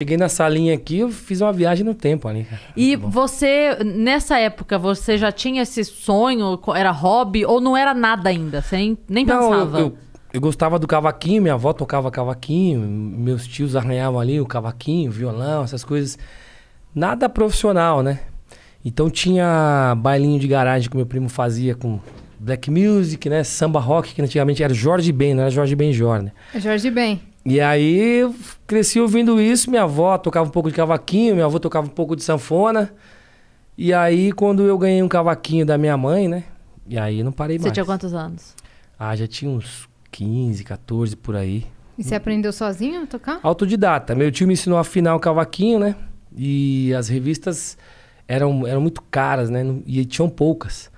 Cheguei na salinha aqui, eu fiz uma viagem no tempo ali. Cara. E você, nessa época, você já tinha esse sonho? Era hobby? Ou não era nada ainda? Você nem, nem não, pensava? Eu, eu, eu, gostava do cavaquinho, minha avó tocava cavaquinho, meus tios arranhavam ali o cavaquinho, violão, essas coisas. Nada profissional, né? Então tinha bailinho de garagem que meu primo fazia com black music, né? Samba rock, que antigamente era Jorge Ben, não era Jorge Ben Jor, né? É Jorge Ben. E aí cresci ouvindo isso, minha avó tocava um pouco de cavaquinho, minha avó tocava um pouco de sanfona. E aí quando eu ganhei um cavaquinho da minha mãe, né? E aí não parei Você mais. Você tinha quantos anos? Ah, já tinha uns 15, 14 por aí. E você aprendeu sozinho a tocar? Autodidata. Meu tio me ensinou a afinar o cavaquinho, né? E as revistas eram, eram muito caras, né? E tinham poucas.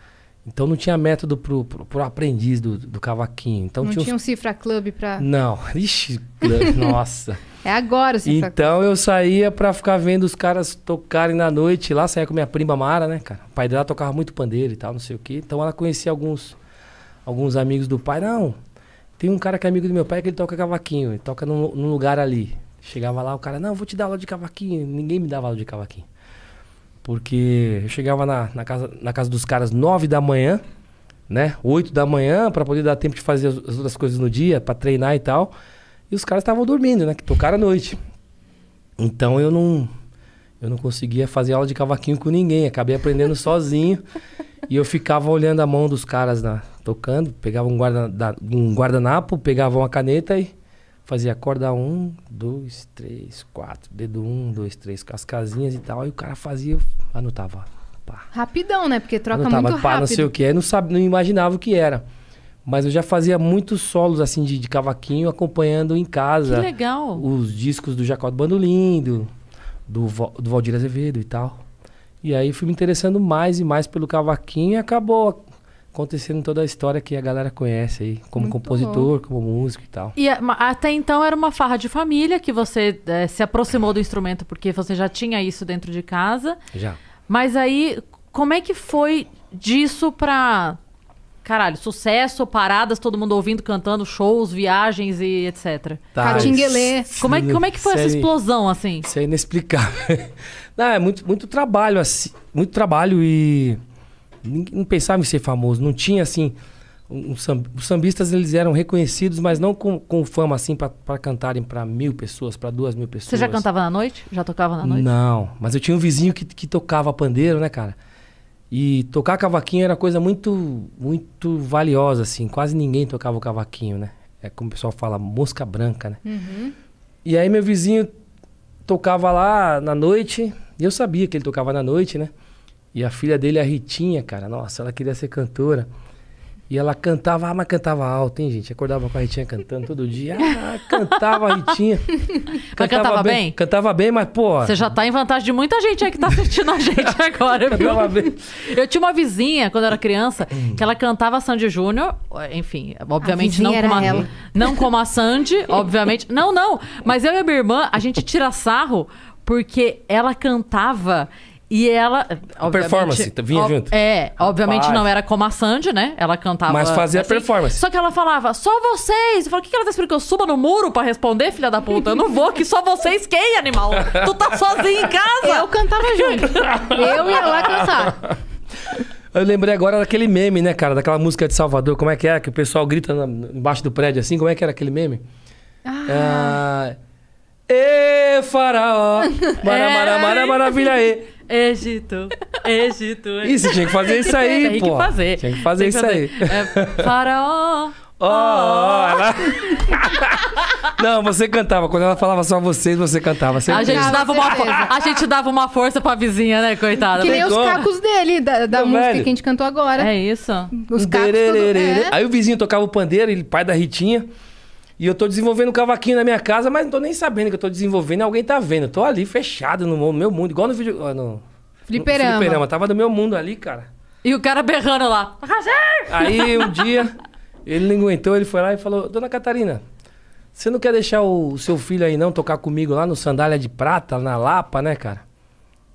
Então não tinha método pro, pro, pro aprendiz do, do cavaquinho. Então não tinha, tinha uns... um cifra club pra... Não, ixi, club, nossa. É agora o cifra Então club. eu saía pra ficar vendo os caras tocarem na noite lá, saía com minha prima Mara, né, cara? O pai dela tocava muito pandeiro e tal, não sei o quê. Então ela conhecia alguns, alguns amigos do pai. Não, tem um cara que é amigo do meu pai que ele toca cavaquinho, ele toca num, num lugar ali. Chegava lá, o cara, não, vou te dar aula de cavaquinho. Ninguém me dava aula de cavaquinho. Porque eu chegava na, na, casa, na casa dos caras 9 da manhã, né? 8 da manhã, para poder dar tempo de fazer as, as outras coisas no dia, para treinar e tal. E os caras estavam dormindo, né? Que tocaram à noite. Então eu não eu não conseguia fazer aula de cavaquinho com ninguém, acabei aprendendo sozinho. E eu ficava olhando a mão dos caras na, tocando, pegava um, guarda, um guardanapo, pegava uma caneta e fazia corda 1, 2, 3, 4, dedo 1, 2, 3, com as casinhas e tal. Aí o cara fazia, anotava. Pá. Rapidão, né? Porque troca anotava, muito pá, rápido. não sei o que. Aí não, não imaginava o que era. Mas eu já fazia muitos solos assim de, de cavaquinho, acompanhando em casa. Que legal! Os discos do Jacó do Bandolim, do, do, do Valdir Azevedo e tal. E aí fui me interessando mais e mais pelo cavaquinho e acabou acontecendo toda a história que a galera conhece aí, como Muito compositor, bom. como músico e tal. E é, até então era uma farra de família que você é, se aproximou do instrumento porque você já tinha isso dentro de casa. Já. Mas aí, como é que foi disso pra. Caralho, sucesso, paradas, todo mundo ouvindo, cantando, shows, viagens e etc. Tá, Catinguelê. Como é, como é que foi essa é explosão, assim? Isso é inexplicável. Não, é muito, muito trabalho, assim. Muito trabalho e não pensava em ser famoso, não tinha assim. Um, os sambistas eles eram reconhecidos, mas não com, com fama assim para cantarem para mil pessoas, para duas mil pessoas. Você já cantava na noite? Já tocava na noite? Não, mas eu tinha um vizinho que, que tocava pandeiro, né, cara? E tocar cavaquinho era coisa muito, muito valiosa, assim. Quase ninguém tocava o cavaquinho, né? É como o pessoal fala, mosca branca, né? Uhum. E aí meu vizinho tocava lá na noite, e eu sabia que ele tocava na noite, né? E a filha dele, a Ritinha, cara, nossa, ela queria ser cantora. E ela cantava, ah, mas cantava alto, hein, gente? Acordava com a Ritinha cantando todo dia. Ah, cantava a Ritinha. Cantava mas cantava bem, bem? Cantava bem, mas, pô. Você já tá em vantagem de muita gente aí que tá assistindo a gente agora, viu? Cantava bem. Eu tinha uma vizinha, quando eu era criança, hum. que ela cantava Sandy Júnior. Enfim, obviamente não como, a, não como a Sandy, obviamente. Não, não. Mas eu e a minha irmã, a gente tira sarro porque ela cantava e ela. Eh, performance, tá- vinha junto. É, obviamente Rapaz. não era como a Sandy, né? Ela cantava. Mas fazia assim, performance. Só que ela falava, só vocês. Eu falei, o que, que ela tá esperando que eu suba no muro pra responder, filha da puta? Eu não vou, que só vocês quem, animal? Tu tá sozinho em casa? Eu cantava junto. eu ia lá cantar. Eu lembrei agora daquele meme, né, cara? Daquela música de Salvador. Como é que é? Que o pessoal grita embaixo do prédio assim. Como é que era aquele meme? Ah. ah faraó. Maramará, mara, é, é. maravilha aí é. Egito, Egito. Isso, tinha que fazer isso aí, Tem pô. Tinha que fazer. Tinha que fazer isso aí. faraó. Oh, ela... Não, você cantava. Quando ela falava só vocês, você cantava. a, gente dava uma, a gente dava uma força pra vizinha, né, coitada? Que nem os cacos dele, da, da música velho. que a gente cantou agora. É isso. Os cacos. Tudo... É. Aí o vizinho tocava o pandeiro, ele, pai da Ritinha. E eu tô desenvolvendo um cavaquinho na minha casa, mas não tô nem sabendo que eu tô desenvolvendo, alguém tá vendo. Eu tô ali fechado no meu mundo, igual no vídeo. Ah, no, fliperama. No fliperama. Tava no meu mundo ali, cara. E o cara berrando lá. Aí um dia, ele não aguentou, ele foi lá e falou: Dona Catarina, você não quer deixar o seu filho aí não tocar comigo lá no Sandália de Prata, na Lapa, né, cara?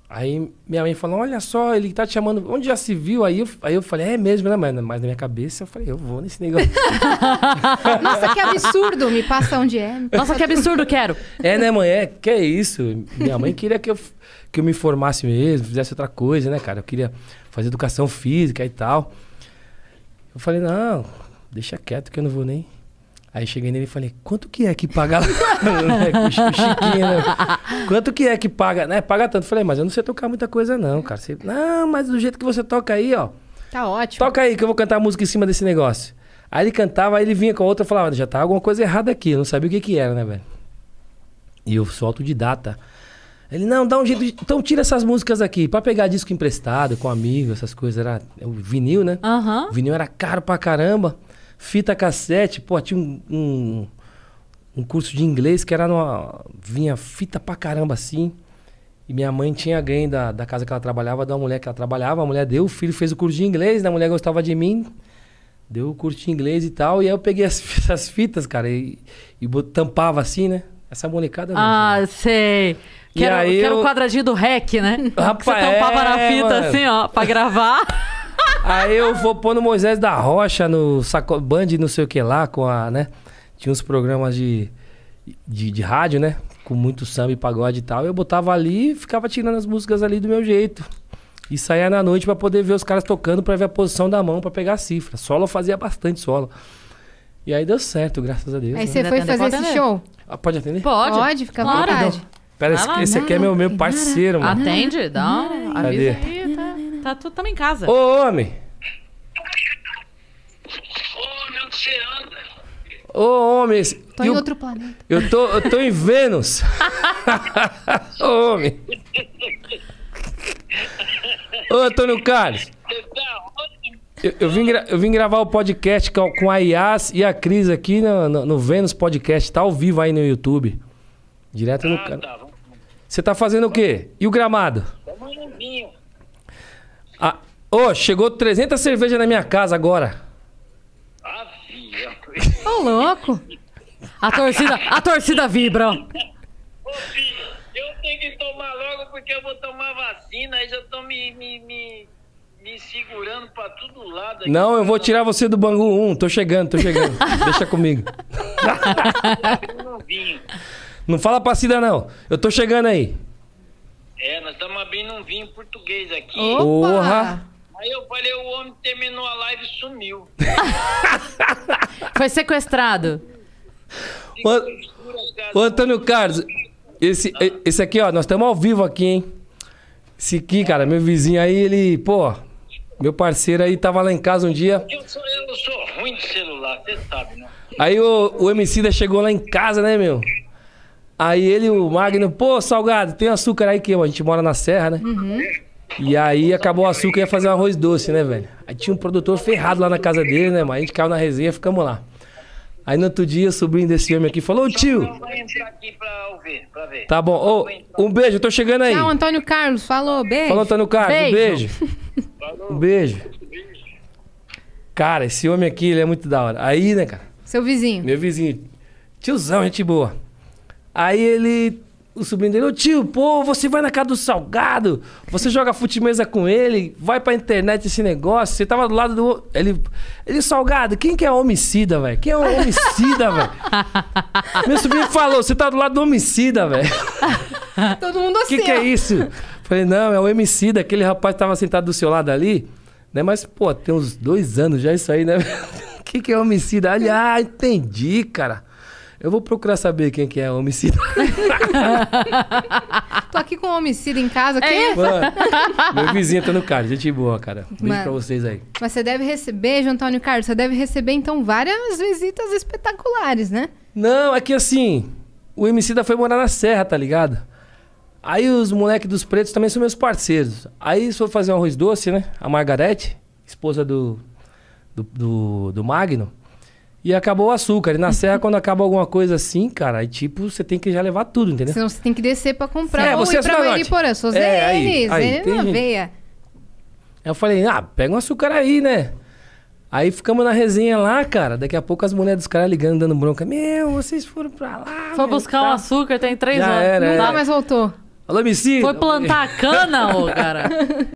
Aí minha mãe falou: Olha só, ele tá te chamando. Onde já se viu? Aí eu, aí eu falei: É mesmo, né, mano? Mas na minha cabeça eu falei: Eu vou nesse negócio. Nossa, que absurdo! Me passa onde é. Nossa, que absurdo, quero. É, né, mãe? É, que é isso. Minha mãe queria que eu, que eu me formasse mesmo, fizesse outra coisa, né, cara? Eu queria fazer educação física e tal. Eu falei: Não, deixa quieto que eu não vou nem. Aí cheguei nele e falei, quanto que é que paga lá? Né, Chiquinho, né? Quanto que é que paga? Né? Paga tanto. Falei, mas eu não sei tocar muita coisa não, cara. Você... Não, mas do jeito que você toca aí, ó. Tá ótimo. Toca aí que eu vou cantar a música em cima desse negócio. Aí ele cantava, aí ele vinha com a outra e falava, ah, já tá alguma coisa errada aqui. Eu não sabia o que que era, né, velho? E eu sou autodidata. Ele, não, dá um jeito. De... Então tira essas músicas aqui. Pra pegar disco emprestado com amigo, essas coisas. Era é o vinil, né? Uhum. O vinil era caro pra caramba. Fita cassete, pô, tinha um, um, um curso de inglês que era numa. vinha fita pra caramba assim. E minha mãe tinha ganho da, da casa que ela trabalhava, da mulher que ela trabalhava. A mulher deu, o filho fez o curso de inglês, né? a mulher gostava de mim, deu o curso de inglês e tal. E aí eu peguei as, as fitas, cara, e, e tampava assim, né? Essa molecada. Ah, sei. Que, era, que era o quadradinho do REC, né? Rapaz, você tampava é, na fita mano. assim, ó, pra gravar. Aí eu vou pôr no Moisés da Rocha, no Saco, Band, não sei o que lá, com a, né? Tinha uns programas de, de, de rádio, né? Com muito samba e pagode e tal. Eu botava ali e ficava tirando as músicas ali do meu jeito. E saía na noite para poder ver os caras tocando, para ver a posição da mão, para pegar a cifra. Solo eu fazia bastante solo. E aí deu certo, graças a Deus. Aí né? você foi fazer esse show? Ah, pode atender? Pode. Pode, fica à vontade. Pera, esse, esse aqui é meu, meu parceiro, mano. Atende, dá. Avisa aí. Tá tudo também em casa. Ô, homem! Ô, homem, onde você anda? Ô, homem! Tô em eu, outro planeta. Eu tô, eu tô em Vênus. Ô, homem! Ô, Antônio Carlos! Eu, eu, vim eu vim gravar o podcast com, com a Ias e a Cris aqui no, no, no, Vênus Podcast. Tá ao vivo aí no YouTube. Direto no ah, canal. Tá, você tá fazendo o quê? E o gramado? Tamo um vinho. Ah, oh, chegou 300 cervejas na minha casa agora. Ô, oh, louco. A torcida, a torcida vibra, ó. Ô, filho, eu tenho que tomar logo porque eu vou tomar vacina. Aí já estão me, me, me, me, segurando pra todo lado. Aqui. Não, eu vou tirar você do Bangu 1. Tô chegando, tô chegando. Deixa comigo. Não fala pra Cida, não. Eu tô chegando aí. É, nós estamos abrindo um vinho português aqui. Porra! Aí eu falei, o homem terminou a live e sumiu. Foi sequestrado. O, o Antônio Carlos, esse, ah. esse aqui, ó, nós estamos ao vivo aqui, hein? Esse aqui, cara, meu vizinho aí, ele, pô, meu parceiro aí tava lá em casa um dia. Eu sou, eu sou ruim de celular, você sabe, né? Aí o, o MC da chegou lá em casa, né, meu? Aí ele, o Magno, pô, salgado, tem açúcar aí que a gente mora na serra, né? Uhum. E aí acabou o açúcar e ia fazer um arroz doce, né, velho? Aí tinha um produtor ferrado lá na casa dele, né, mas a gente caiu na resenha e ficamos lá. Aí no outro dia, o sobrinho desse homem aqui falou: Ô tio. pra tá bom. Ô, um beijo, eu tô chegando aí. Não, Antônio Carlos, falou, beijo. Falou, Antônio Carlos, beijo. um beijo. Falou. Um beijo. Cara, esse homem aqui, ele é muito da hora. Aí, né, cara? Seu vizinho. Meu vizinho. Tiozão, gente boa. Aí ele. O sobrinho dele, ô tio, pô, você vai na casa do salgado, você joga futebol com ele, vai pra internet esse negócio, você tava do lado do. Ele. Ele, salgado, quem que é homicida, velho? Quem é homicida, velho? Meu sobrinho falou, você tá do lado do homicida, velho. Todo mundo assim. O que, que é isso? Falei, não, é o homicida, aquele rapaz que tava sentado do seu lado ali, né? Mas, pô, tem uns dois anos já isso aí, né? O que, que é homicida? Ali, ah, entendi, cara. Eu vou procurar saber quem que é o homicida. Tô aqui com um homicida em casa. Quem é? Mano, meu vizinho tá no carro. Gente boa, cara. Beijo Mano, pra vocês aí. Mas você deve receber, João Antônio Carlos, você deve receber, então, várias visitas espetaculares, né? Não, é que assim, o homicida foi morar na Serra, tá ligado? Aí os moleques dos pretos também são meus parceiros. Aí se for fazer um arroz doce, né? A Margarete, esposa do, do, do, do Magno. E acabou o açúcar. E na serra, quando acaba alguma coisa assim, cara, aí tipo, você tem que já levar tudo, entendeu? Senão você tem que descer pra comprar. É, ou você ir é pra Mariporã. Sou ZN, é, aí, aí, ZN na é veia. Aí eu falei, ah, pega um açúcar aí, né? Aí ficamos na resenha lá, cara. Daqui a pouco as mulheres dos caras ligando, dando bronca. Meu, vocês foram pra lá. Foi buscar tá... um açúcar, tem tá três já anos. Era, Não é. dá mas voltou. Alô, MC. Foi plantar a cana, ô, cara.